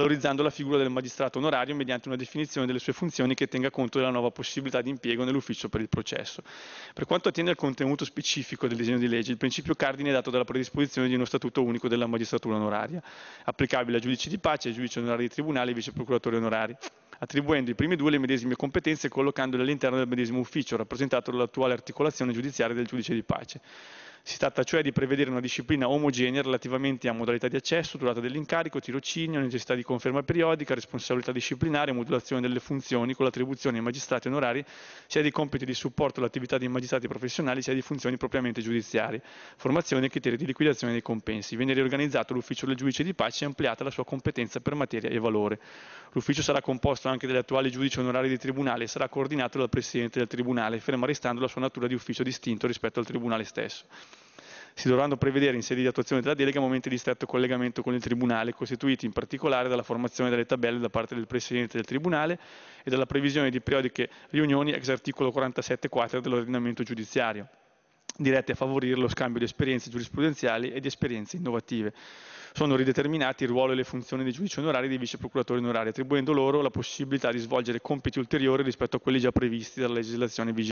valorizzando la figura del magistrato onorario mediante una definizione delle sue funzioni che tenga conto della nuova possibilità di impiego nell'ufficio per il processo. Per quanto attiene al contenuto specifico del disegno di legge, il principio cardine è dato dalla predisposizione di uno statuto unico della magistratura onoraria, applicabile a giudici di pace, giudici onorari di tribunale e vice procuratori onorari attribuendo i primi due le medesime competenze e collocandole all'interno del medesimo ufficio, rappresentato dall'attuale articolazione giudiziaria del giudice di pace. Si tratta cioè di prevedere una disciplina omogenea relativamente a modalità di accesso, durata dell'incarico, tirocinio, necessità di conferma periodica, responsabilità disciplinare, modulazione delle funzioni con l'attribuzione ai magistrati onorari sia dei compiti di supporto all'attività dei magistrati professionali sia di funzioni propriamente giudiziarie, formazione e criteri di liquidazione dei compensi. Viene riorganizzato l'ufficio del giudice di pace e ampliata la sua competenza per materia e valore. L'ufficio sarà composto anche dagli attuali giudici onorari di tribunale e sarà coordinato dal presidente del tribunale, ferma restando la sua natura di ufficio distinto rispetto al tribunale stesso si dovranno prevedere in sede di attuazione della delega momenti di stretto collegamento con il Tribunale, costituiti in particolare dalla formazione delle tabelle da parte del Presidente del Tribunale e dalla previsione di periodiche riunioni ex articolo 47 quater dell'ordinamento giudiziario dirette a favorire lo scambio di esperienze giurisprudenziali e di esperienze innovative. Sono rideterminati il ruolo e le funzioni dei giudici onorari e dei vice procuratori onorari, attribuendo loro la possibilità di svolgere compiti ulteriori rispetto a quelli già previsti dalla legislazione vigente.